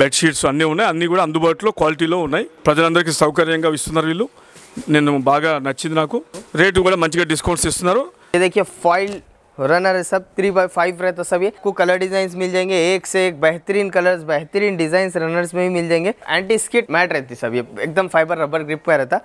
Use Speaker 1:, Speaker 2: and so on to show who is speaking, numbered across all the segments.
Speaker 1: bedsheets अभी ఉన్నాయి అన్నీ కూడా అందుబాటులో క్వాలిటీలో ఉన్నాయి ప్రజలందరికీ సౌకర్యంగా ఇస్తున్నారు వీళ్ళు నేను బాగా నచ్చింది నాకు రేటు కూడా మంచిగా देखिए फाइल रनर है सब थ्री बाई फाइव रहता सब ये को कलर डिजाइन मिल जाएंगे एक से एक बेहतरीन कलर्स बेहतरीन डिजाइन रनर्स में भी मिल जाएंगे एंटी स्किट मैट रहती सब ये एकदम फाइबर रबर ग्रिप का रहता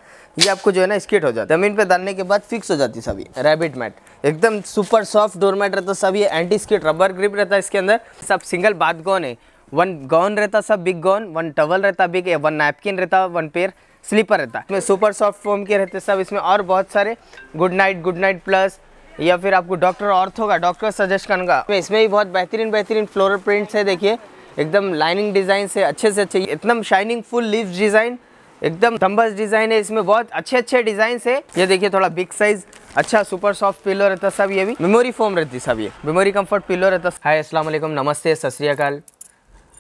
Speaker 1: ये आपको जो है ना स्किट हो जाता है जमीन पे डालने के बाद फिक्स हो जाती सब ये रैबिट मैट एकदम सुपर सॉफ्ट डोर मैट रहता सब ये एंटी स्किट रबर ग्रिप रहता है इसके अंदर सब सिंगल बादगोन है वन गाउन रहता सब बिग गाउन वन टवल रहता बिग वन नैपकिन रहता वन पेयर स्लीपर रहता इसमें सुपर सॉफ्ट फोम के रहते सब इसमें और बहुत सारे good night good night plus या फिर आपको डॉक्टर ऑर्थ होगा डॉक्टर सजेस्ट करूँगा इसमें भी बहुत बेहतरीन बेहतरीन फ्लोरल प्रिंट्स है देखिए एकदम लाइनिंग डिज़ाइन से अच्छे से अच्छे एकदम शाइनिंग फुल लीव्स डिज़ाइन एकदम थम्बस डिज़ाइन है इसमें बहुत अच्छे अच्छे डिज़ाइन है ये देखिए थोड़ा बिग साइज अच्छा सुपर सॉफ्ट पिलो रहता सब ये भी मेमोरी फोम रहती सब ये मेमोरी कम्फर्ट पिलो रहता हाई अस्सलाम नमस्ते सत श्रीकाल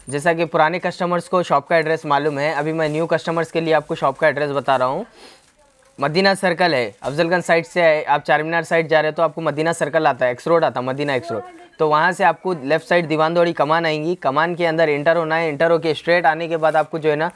Speaker 1: जैसा कि पुराने कस्टमर्स को शॉप का एड्रेस मालूम है अभी मैं न्यू कस्टमर्स के लिए आपको शॉप का एड्रेस बता रहा हूँ मदीना सर्कल है अफजलगंज साइड से आप चार मीनार साइड जा रहे हो तो आपको मदीना सर्कल आता है एक्स रोड आता है मदीना एक्स रोड तो वहाँ से आपको लेफ्ट साइड दीवानदौड़ी कमान आएंगी कमान के अंदर इंटर होना है इंटर होके स्ट्रेट आने के बाद आपको जो है ना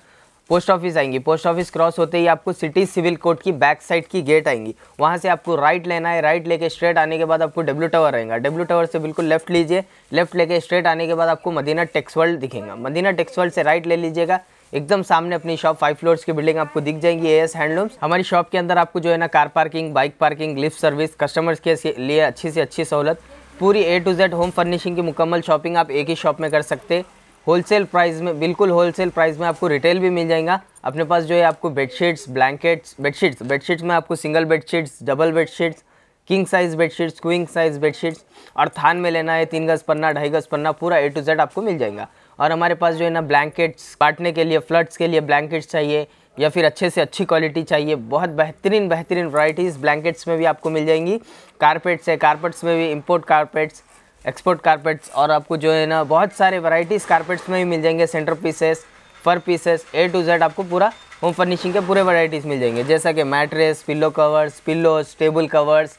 Speaker 1: पोस्ट ऑफिस आएंगी पोस्ट ऑफिस क्रॉस होते ही आपको सिटी सिविल कोर्ट की बैक साइड की गेट आएंगी वहाँ से आपको राइट लेना है राइट लेके स्ट्रेट आने के बाद आपको डब्ल्यू टावर आएगा डब्ल्यू टावर से बिल्कुल लेफ्ट लीजिए लेफ्ट लेके स्ट्रेट आने के बाद आपको मदीना टेक्स वर्ल्ड दिखेगा मदीना टेक्स वर्ल्ड से राइट ले लीजिएगा एकदम सामने अपनी शॉप फाइव फ्लोर्स की बिल्डिंग आपको दिख जाएंगी ए एस हैंडलूम्स हमारी शॉप के अंदर आपको जो है ना car parking bike parking lift service customers के लिए अच्छी से अच्छी सहूलत पूरी A to Z home furnishing की मुकम्मल शॉपिंग आप एक ही शॉप में कर सकते हैं होलसेल प्राइस में बिल्कुल होलसेल प्राइस में आपको रिटेल भी मिल जाएगा अपने पास जो है आपको बेडशीट्स ब्लैंकेट्स बेडशीट्स बेडशीट्स में आपको single bedsheets double bedsheets king size bedsheets queen size bedsheets और थान में लेना है तीन गज पन्ना ढाई गज पन्ना पूरा ए टू जेड आपको मिल जाएगा और हमारे पास जो है ना ब्लैंकेट्स काटने के लिए फ्लड्स के लिए ब्लैंकेट्स चाहिए या फिर अच्छे से अच्छी क्वालिटी चाहिए बहुत बेहतरीन बेहतरीन वराइटीज़ ब्लैंकेट्स में भी आपको मिल जाएंगी कारपेट्स है कारपेट्स में भी इम्पोर्ट कारपेट्स एक्सपोर्ट कारपेट्स और आपको जो है ना बहुत सारे वैरायटीज़ कारपेट्स में ही मिल जाएंगे centre pieces fur pieces A to Z आपको पूरा होम फर्निशिंग के पूरे वैरायटीज़ मिल जाएंगे जैसा कि mattress pillow covers pillows table covers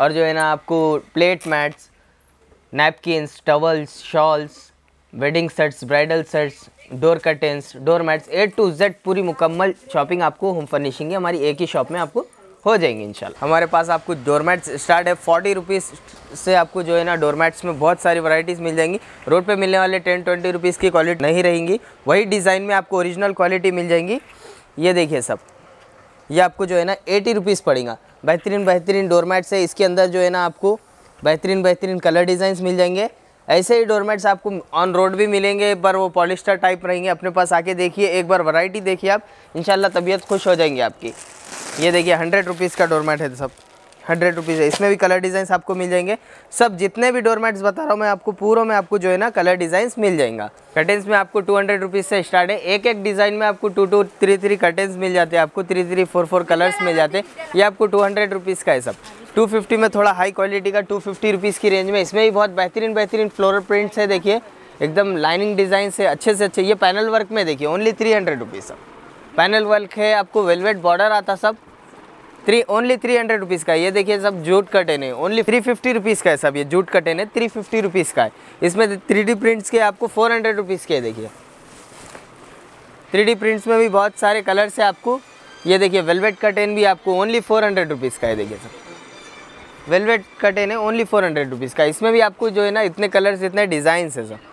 Speaker 1: और जो है ना आपको plate mats napkins towels shawls wedding sets bridal sets door curtains door mats A to Z पूरी मुकम्मल शॉपिंग आपको होम फर्निशिंग हमारी एक ही शॉप में आपको हो जाएंगे इंशाल्लाह हमारे पास आपको डोरमेट्स स्टार्ट है फोर्टी रुपीज़ से आपको जो है ना डोरमेट्स में बहुत सारी वैरायटीज़ मिल जाएंगी रोड पे मिलने वाले टेन ट्वेंटी रुपीज़ की क्वालिटी नहीं रहेंगी वही डिज़ाइन में आपको ओरिजिनल क्वालिटी मिल जाएंगी ये देखिए सब ये आपको जो है ना एटी रुपीज़ पड़ेगा बेहतरीन बेहतरीन डोरमेट्स है इसके अंदर जो है ना आपको बेहतरीन बेहतरीन कलर डिज़ाइंस मिल जाएंगे ऐसे ही डोरमेट्स आपको ऑन रोड भी मिलेंगे पर वो पॉलिस्टर टाइप रहेंगे अपने पास आके देखिए एक बार वैरायटी देखिए आप इंशाल्लाह तबीयत खुश हो जाएंगी आपकी ये देखिए हंड्रेड रुपीज़ का डोरमेट है सब हंड्रेड रुपीज़ है इसमें भी कलर डिज़ाइंस आपको मिल जाएंगे सब जितने भी डोरमेट्स बता रहा हूँ मैं आपको पूरों में आपको जो है ना कलर डिज़ाइंस मिल जाएगा कटेंस में आपको टू हंड्रेड रुपीज़ से स्टार्ट है एक एक डिज़ाइन में आपको two two three three curtains मिल जाते हैं आपको three three four four colours मिल जाते हैं ये आपको टू हंड्रेड रुपीज़ का है सब टू फिफ्टी में थोड़ा हाई क्वालिटी का टू फिफ्टी रुपीज़ की रेंज में इसमें भी बहुत बेहतरीन बेहतरीन फ्लोरल प्रिंट्स है देखिए एकदम लाइनिंग डिज़ाइन से अच्छे से अच्छे ये पैनल वर्क में देखिए ओनली थ्री हंड्रेड रुपीज़ सब पैनल वर्क है आपको वेलवेट बॉर्डर आता सब three only three hundred rupees का ये देखिए सब जूट कटेन है ओनली थ्री फिफ्टी रुपीज़ का है सब ये जूट कटेन है थ्री फिफ्टी रुपीज़ का है इसमें थ्री डी प्रिंट्स के आपको फोर हंड्रेड रुपीज़ के देखिए थ्री डी प्रिंट्स में भी बहुत सारे कलर्स है आपको ये देखिए वेलवेट कटेन भी आपको ओनली फोर हंड्रेड रुपीज़ का है देखिए सब वेलवेट कटेन है ओनली फोर हंड्रेड रुपीज़ का इसमें भी आपको जो है ना इतने कलर्स इतने डिज़ाइंस है सब